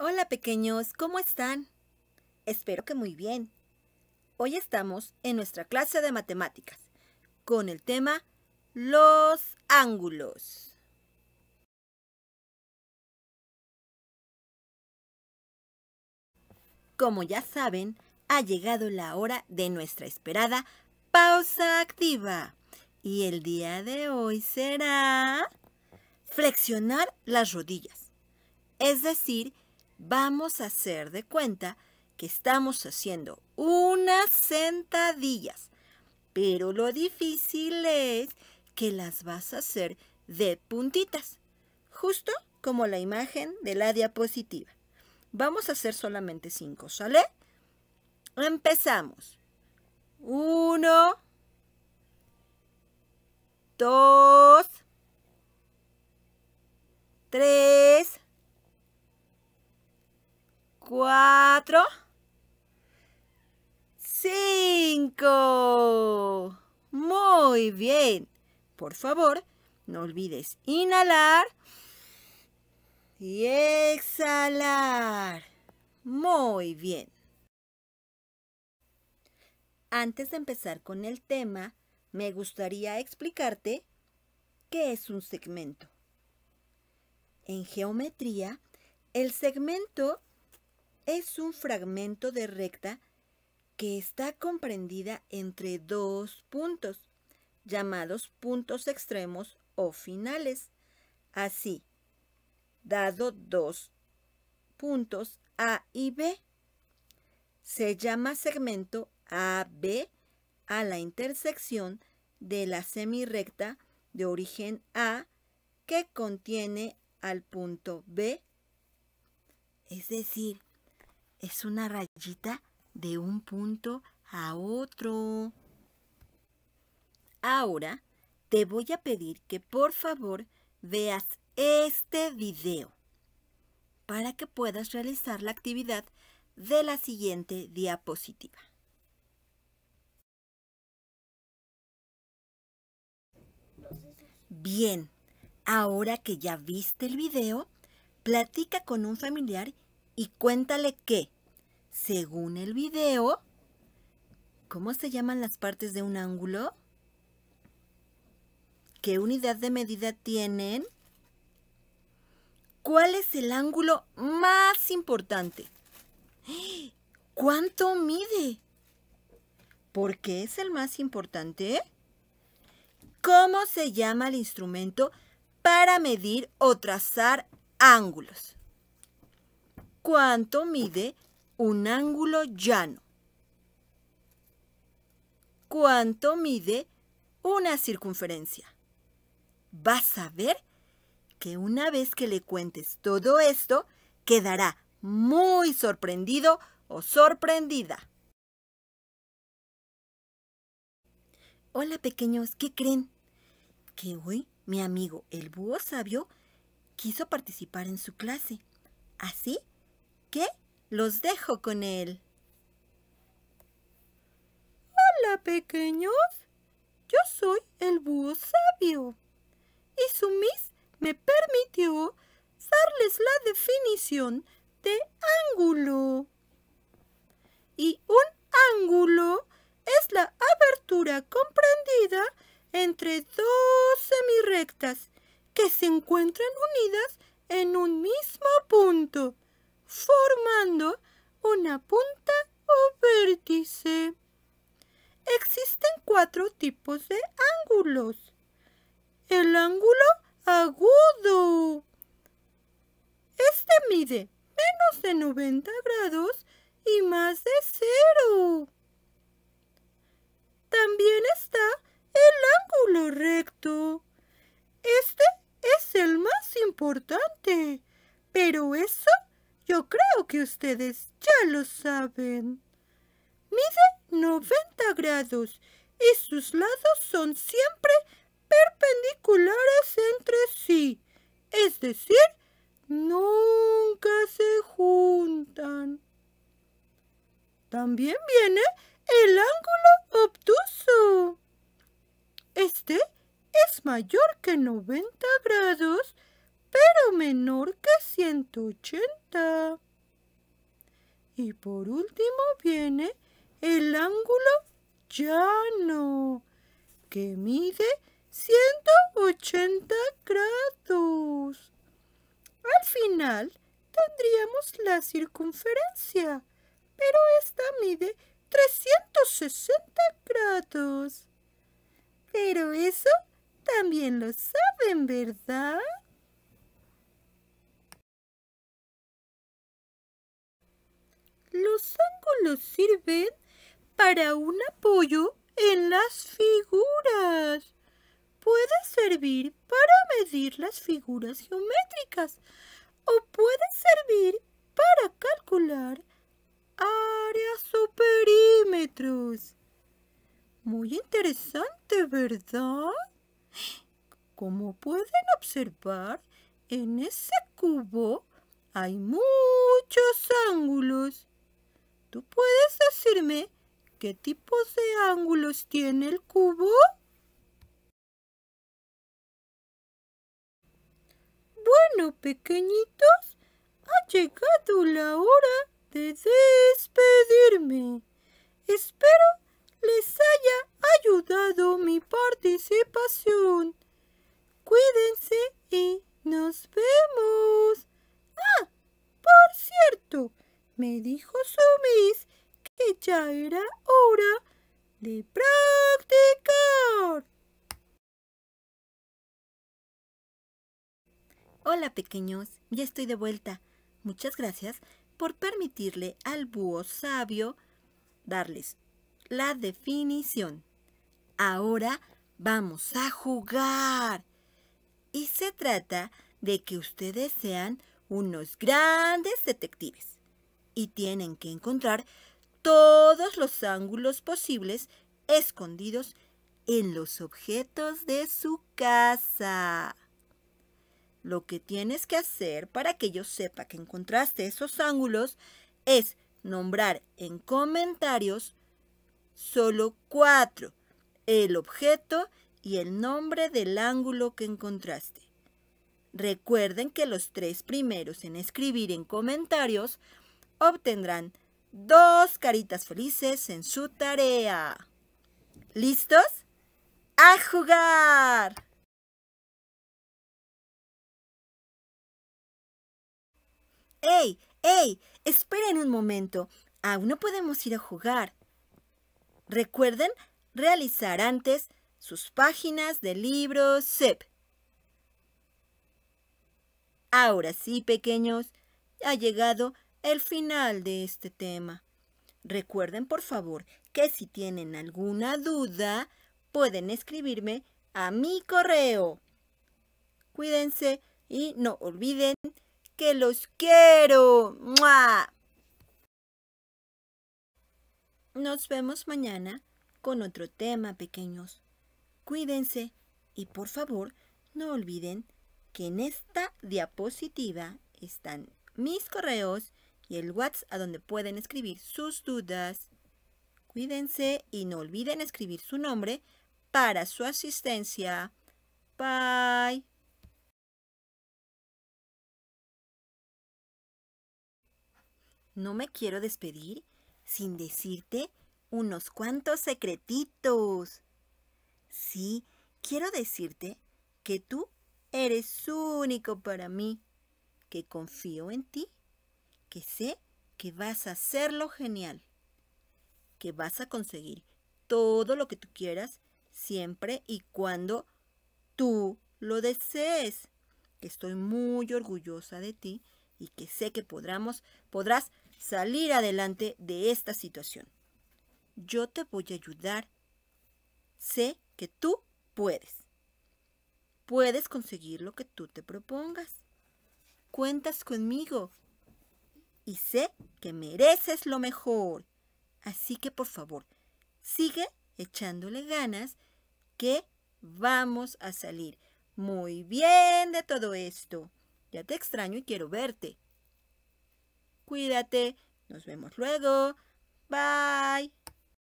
Hola pequeños, ¿cómo están? Espero que muy bien. Hoy estamos en nuestra clase de matemáticas con el tema los ángulos. Como ya saben, ha llegado la hora de nuestra esperada pausa activa. Y el día de hoy será flexionar las rodillas, es decir, vamos a hacer de cuenta que estamos haciendo unas sentadillas. Pero lo difícil es que las vas a hacer de puntitas, justo como la imagen de la diapositiva. Vamos a hacer solamente cinco, ¿sale? Empezamos. Uno. Dos. cuatro, cinco. Muy bien. Por favor, no olvides inhalar y exhalar. Muy bien. Antes de empezar con el tema, me gustaría explicarte qué es un segmento. En geometría, el segmento es un fragmento de recta que está comprendida entre dos puntos, llamados puntos extremos o finales. Así, dado dos puntos A y B, se llama segmento AB a la intersección de la semirecta de origen A que contiene al punto B, es decir, es una rayita de un punto a otro. Ahora te voy a pedir que por favor veas este video para que puedas realizar la actividad de la siguiente diapositiva. Bien, ahora que ya viste el video, platica con un familiar y cuéntale que, según el video, ¿cómo se llaman las partes de un ángulo? ¿Qué unidad de medida tienen? ¿Cuál es el ángulo más importante? ¿Cuánto mide? ¿Por qué es el más importante? ¿Cómo se llama el instrumento para medir o trazar ángulos? ¿Cuánto mide un ángulo llano? ¿Cuánto mide una circunferencia? Vas a ver que una vez que le cuentes todo esto, quedará muy sorprendido o sorprendida. Hola pequeños, ¿qué creen? Que hoy mi amigo el búho sabio quiso participar en su clase. Así que los dejo con él. Hola, pequeños. Yo soy el búho sabio. Y su mis me permitió darles la definición de ángulo. Y un ángulo es la abertura comprendida entre dos semirrectas que se encuentran unidas en un mismo punto formando una punta o vértice. Existen cuatro tipos de ángulos. El ángulo agudo. Este mide menos de 90 grados y más de cero. También está el ángulo recto. Este es el más importante, pero eso yo creo que ustedes ya lo saben. Mide 90 grados y sus lados son siempre perpendiculares entre sí, es decir, nunca se juntan. También viene el ángulo obtuso. Este es mayor que 90 grados pero menor que 180. Y por último viene el ángulo llano, que mide 180 grados. Al final tendríamos la circunferencia, pero esta mide 360 grados. Pero eso también lo saben, ¿verdad? los ángulos sirven para un apoyo en las figuras. Puede servir para medir las figuras geométricas o puede servir para calcular áreas o perímetros. Muy interesante, ¿verdad? Como pueden observar, en ese cubo hay muchos ángulos. ¿Tú puedes decirme qué tipos de ángulos tiene el cubo? Bueno, pequeñitos, ha llegado la hora de despedirme. Espero les haya ayudado mi participación. Cuídense dijo su Miss que ya era hora de practicar. Hola pequeños, ya estoy de vuelta. Muchas gracias por permitirle al búho sabio darles la definición. Ahora vamos a jugar. Y se trata de que ustedes sean unos grandes detectives y tienen que encontrar todos los ángulos posibles escondidos en los objetos de su casa. Lo que tienes que hacer para que yo sepa que encontraste esos ángulos es nombrar en comentarios solo cuatro, el objeto y el nombre del ángulo que encontraste. Recuerden que los tres primeros en escribir en comentarios obtendrán dos caritas felices en su tarea. ¿Listos? ¡A jugar! ¡Ey! ¡Ey! Esperen un momento. Aún no podemos ir a jugar. Recuerden realizar antes sus páginas de libro SEP. Ahora sí, pequeños, ha llegado el final de este tema. Recuerden, por favor, que si tienen alguna duda, pueden escribirme a mi correo. Cuídense y no olviden que los quiero. ¡Mua! Nos vemos mañana con otro tema, pequeños. Cuídense y por favor no olviden que en esta diapositiva están mis correos y el WhatsApp a donde pueden escribir sus dudas. Cuídense y no olviden escribir su nombre para su asistencia. Bye. No me quiero despedir sin decirte unos cuantos secretitos. Sí, quiero decirte que tú eres único para mí, que confío en ti que sé que vas a hacerlo genial, que vas a conseguir todo lo que tú quieras siempre y cuando tú lo desees. Estoy muy orgullosa de ti y que sé que podrás salir adelante de esta situación. Yo te voy a ayudar. Sé que tú puedes. Puedes conseguir lo que tú te propongas. Cuentas conmigo y sé que mereces lo mejor. Así que por favor, sigue echándole ganas que vamos a salir muy bien de todo esto. Ya te extraño y quiero verte. Cuídate. Nos vemos luego. Bye.